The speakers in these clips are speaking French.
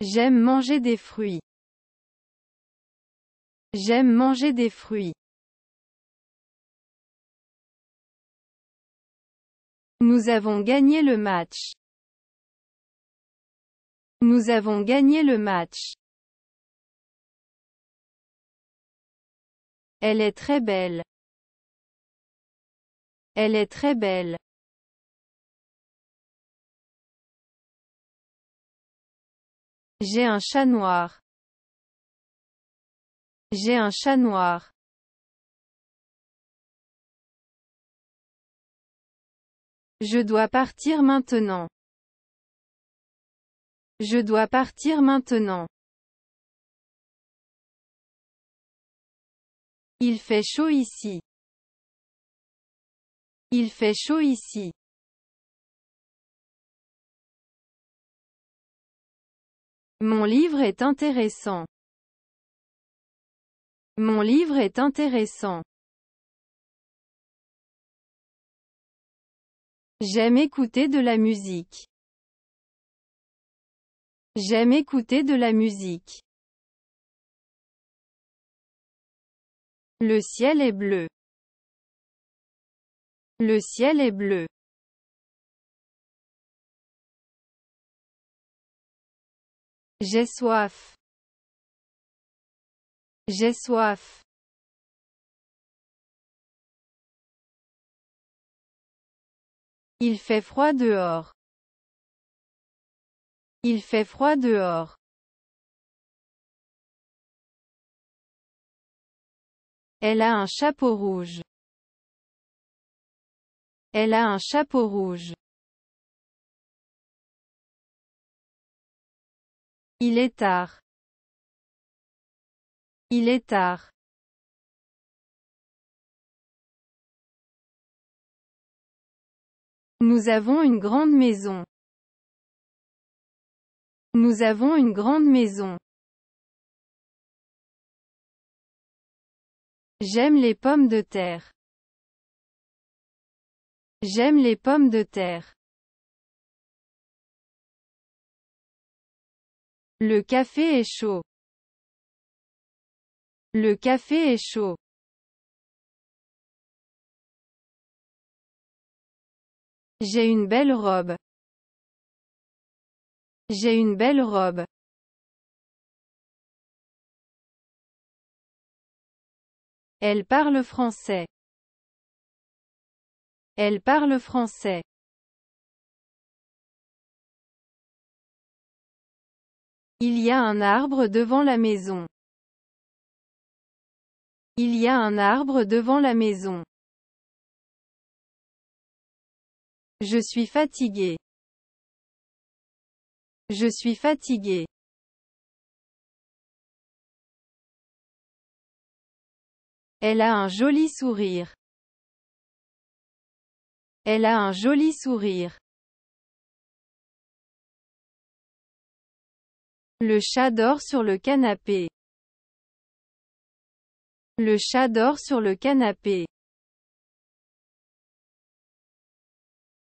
J'aime manger des fruits. J'aime manger des fruits. Nous avons gagné le match. Nous avons gagné le match. Elle est très belle. Elle est très belle. J'ai un chat noir. J'ai un chat noir. Je dois partir maintenant. Je dois partir maintenant. Il fait chaud ici. Il fait chaud ici. Mon livre est intéressant. Mon livre est intéressant. J'aime écouter de la musique. J'aime écouter de la musique. Le ciel est bleu. Le ciel est bleu. J'ai soif. J'ai soif. Il fait froid dehors. Il fait froid dehors. Elle a un chapeau rouge. Elle a un chapeau rouge. Il est tard. Il est tard. Nous avons une grande maison. Nous avons une grande maison. J'aime les pommes de terre. J'aime les pommes de terre. Le café est chaud. Le café est chaud. J'ai une belle robe. J'ai une belle robe. Elle parle français. Elle parle français. Il y a un arbre devant la maison. Il y a un arbre devant la maison. Je suis fatigué. Je suis fatigué. Elle a un joli sourire. Elle a un joli sourire. Le chat dort sur le canapé. Le chat dort sur le canapé.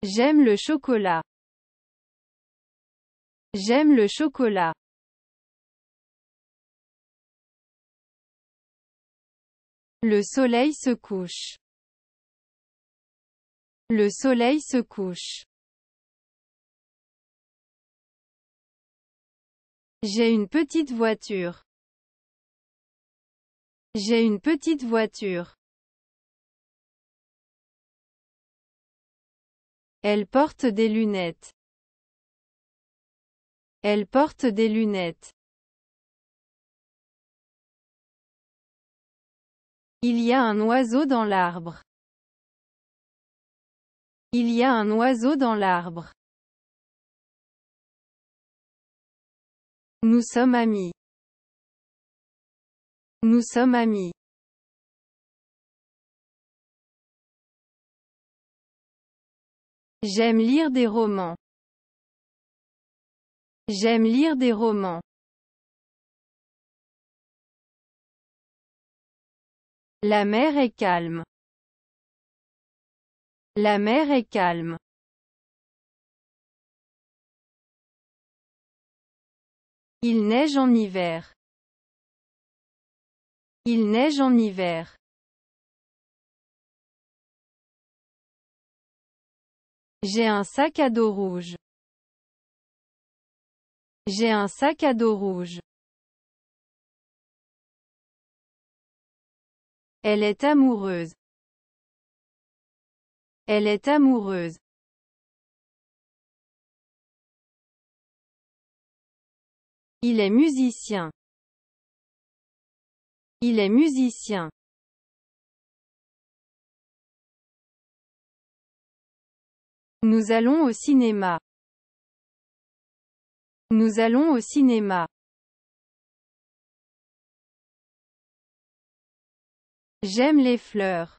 J'aime le chocolat. J'aime le chocolat. Le soleil se couche. Le soleil se couche. J'ai une petite voiture. J'ai une petite voiture. Elle porte des lunettes. Elle porte des lunettes. Il y a un oiseau dans l'arbre. Il y a un oiseau dans l'arbre. Nous sommes amis. Nous sommes amis. J'aime lire des romans. J'aime lire des romans. La mer est calme. La mer est calme. Il neige en hiver. Il neige en hiver. J'ai un sac à dos rouge. J'ai un sac à dos rouge. Elle est amoureuse. Elle est amoureuse. Il est musicien. Il est musicien. Nous allons au cinéma. Nous allons au cinéma. J'aime les fleurs.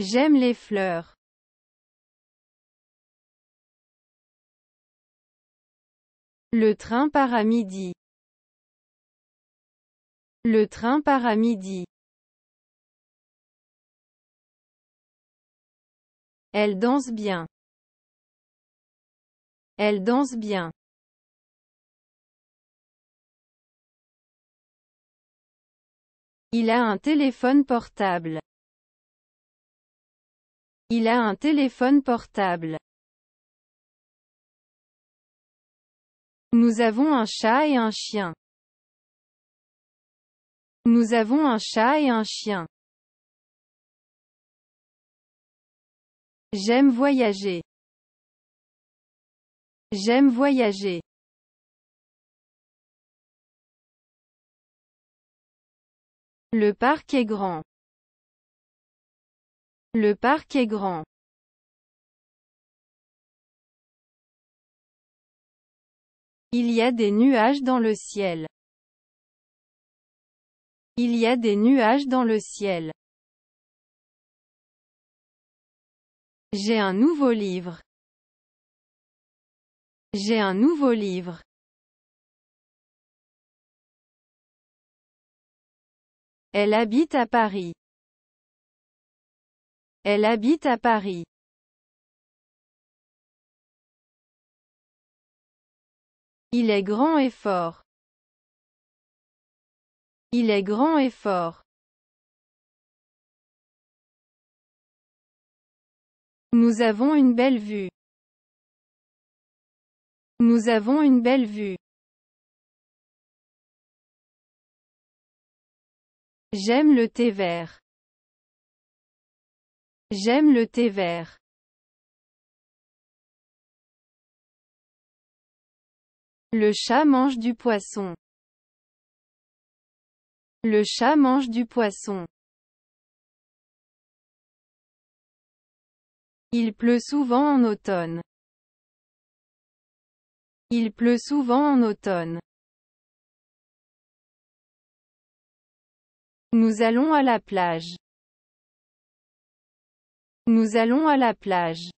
J'aime les fleurs. Le train part à midi. Le train part à midi. Elle danse bien. Elle danse bien. Il a un téléphone portable. Il a un téléphone portable. Nous avons un chat et un chien. Nous avons un chat et un chien. J'aime voyager. J'aime voyager. Le parc est grand. Le parc est grand. Il y a des nuages dans le ciel. Il y a des nuages dans le ciel. J'ai un nouveau livre. J'ai un nouveau livre. Elle habite à Paris. Elle habite à Paris. Il est grand et fort. Il est grand et fort. Nous avons une belle vue. Nous avons une belle vue. J'aime le thé vert. J'aime le thé vert. Le chat mange du poisson. Le chat mange du poisson. Il pleut souvent en automne. Il pleut souvent en automne. Nous allons à la plage. Nous allons à la plage.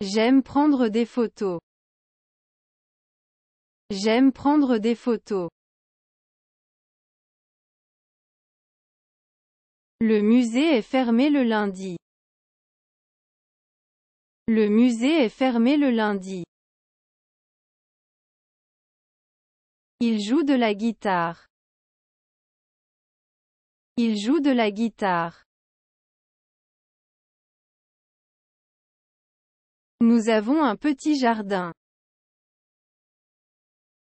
J'aime prendre des photos. J'aime prendre des photos. Le musée est fermé le lundi. Le musée est fermé le lundi. Il joue de la guitare. Il joue de la guitare. Nous avons un petit jardin.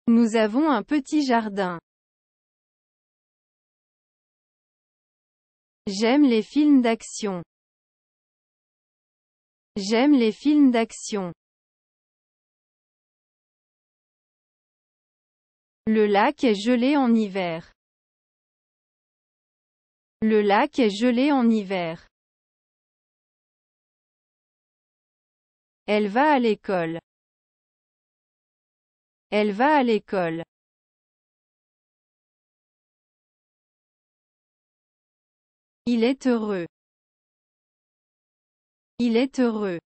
Nous avons un petit jardin. J'aime les films d'action. J'aime les films d'action. Le lac est gelé en hiver. Le lac est gelé en hiver. Elle va à l'école. Elle va à l'école. Il est heureux. Il est heureux.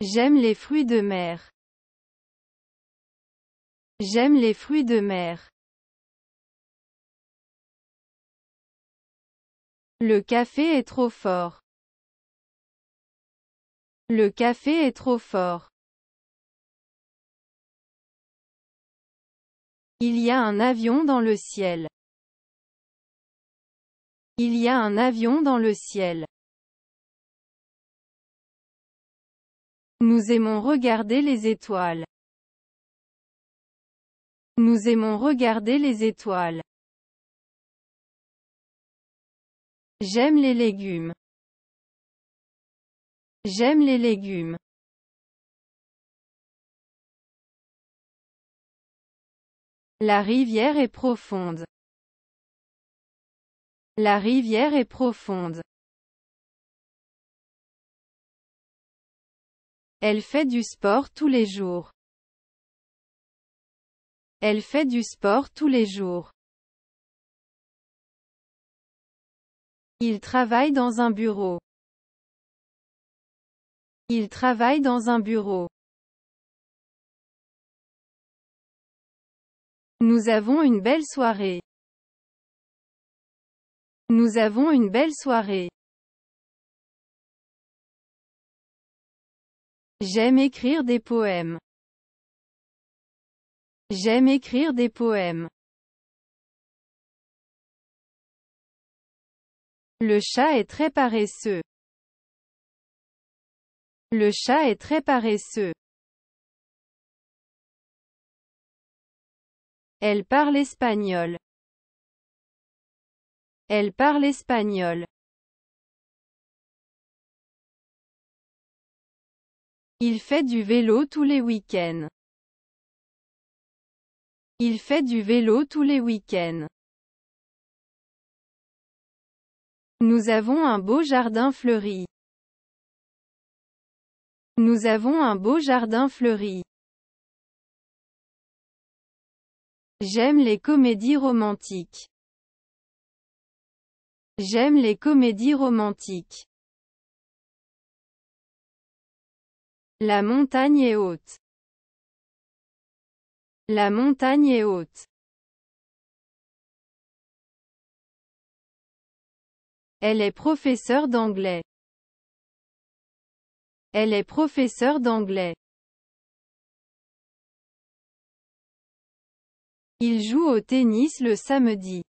J'aime les fruits de mer. J'aime les fruits de mer. Le café est trop fort. Le café est trop fort. Il y a un avion dans le ciel. Il y a un avion dans le ciel. Nous aimons regarder les étoiles. Nous aimons regarder les étoiles. J'aime les légumes. J'aime les légumes. La rivière est profonde. La rivière est profonde. Elle fait du sport tous les jours. Elle fait du sport tous les jours. Il travaille dans un bureau. Il travaille dans un bureau. Nous avons une belle soirée. Nous avons une belle soirée. J'aime écrire des poèmes. J'aime écrire des poèmes. Le chat est très paresseux. Le chat est très paresseux. Elle parle espagnol. Elle parle espagnol. Il fait du vélo tous les week-ends. Il fait du vélo tous les week-ends. Nous avons un beau jardin fleuri. Nous avons un beau jardin fleuri. J'aime les comédies romantiques. J'aime les comédies romantiques. La montagne est haute. La montagne est haute. Elle est professeure d'anglais. Elle est professeure d'anglais. Il joue au tennis le samedi.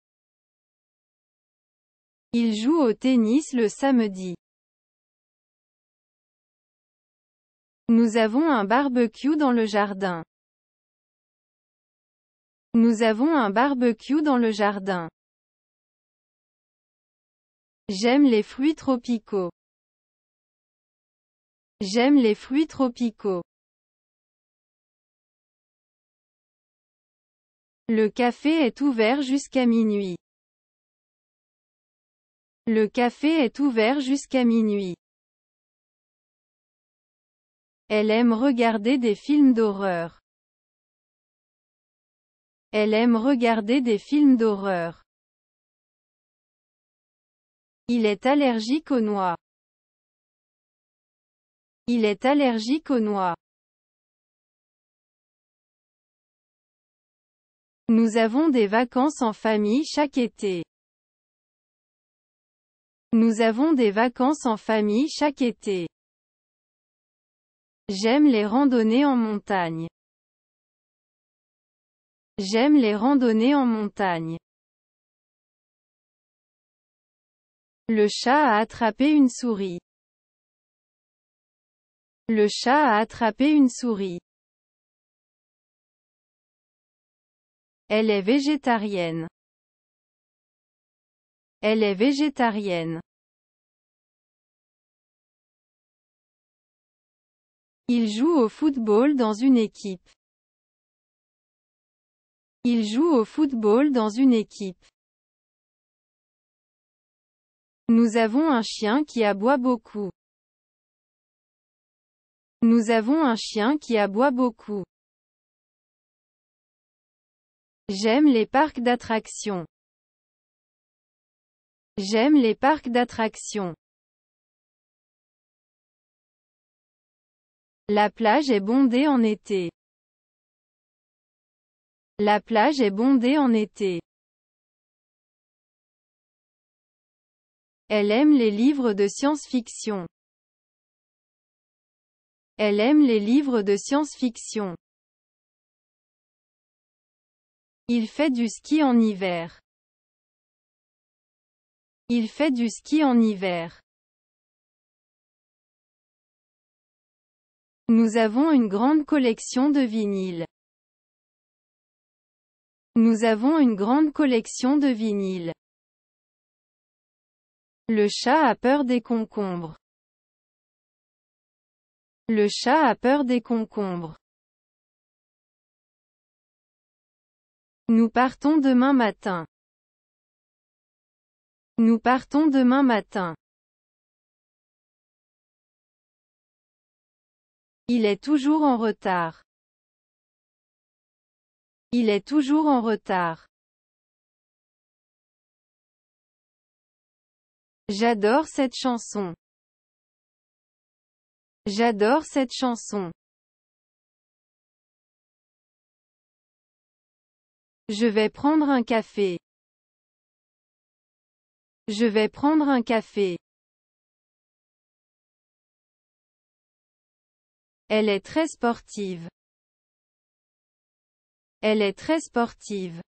Il joue au tennis le samedi. Nous avons un barbecue dans le jardin. Nous avons un barbecue dans le jardin. J'aime les fruits tropicaux. J'aime les fruits tropicaux. Le café est ouvert jusqu'à minuit. Le café est ouvert jusqu'à minuit. Elle aime regarder des films d'horreur. Elle aime regarder des films d'horreur. Il est allergique aux noix. Il est allergique aux noix. Nous avons des vacances en famille chaque été. Nous avons des vacances en famille chaque été. J'aime les randonnées en montagne. J'aime les randonnées en montagne. Le chat a attrapé une souris. Le chat a attrapé une souris. Elle est végétarienne. Elle est végétarienne. Il joue au football dans une équipe. Il joue au football dans une équipe. Nous avons un chien qui aboie beaucoup. Nous avons un chien qui aboie beaucoup. J'aime les parcs d'attractions. J'aime les parcs d'attractions. La plage est bondée en été. La plage est bondée en été. Elle aime les livres de science-fiction. Elle aime les livres de science-fiction. Il fait du ski en hiver. Il fait du ski en hiver. Nous avons une grande collection de vinyles. Nous avons une grande collection de vinyles. Le chat a peur des concombres. Le chat a peur des concombres. Nous partons demain matin. Nous partons demain matin. Il est toujours en retard. Il est toujours en retard. J'adore cette chanson. J'adore cette chanson. Je vais prendre un café. Je vais prendre un café. Elle est très sportive. Elle est très sportive.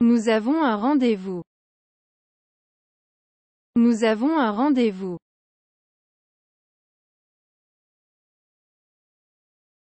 Nous avons un rendez-vous. Nous avons un rendez-vous.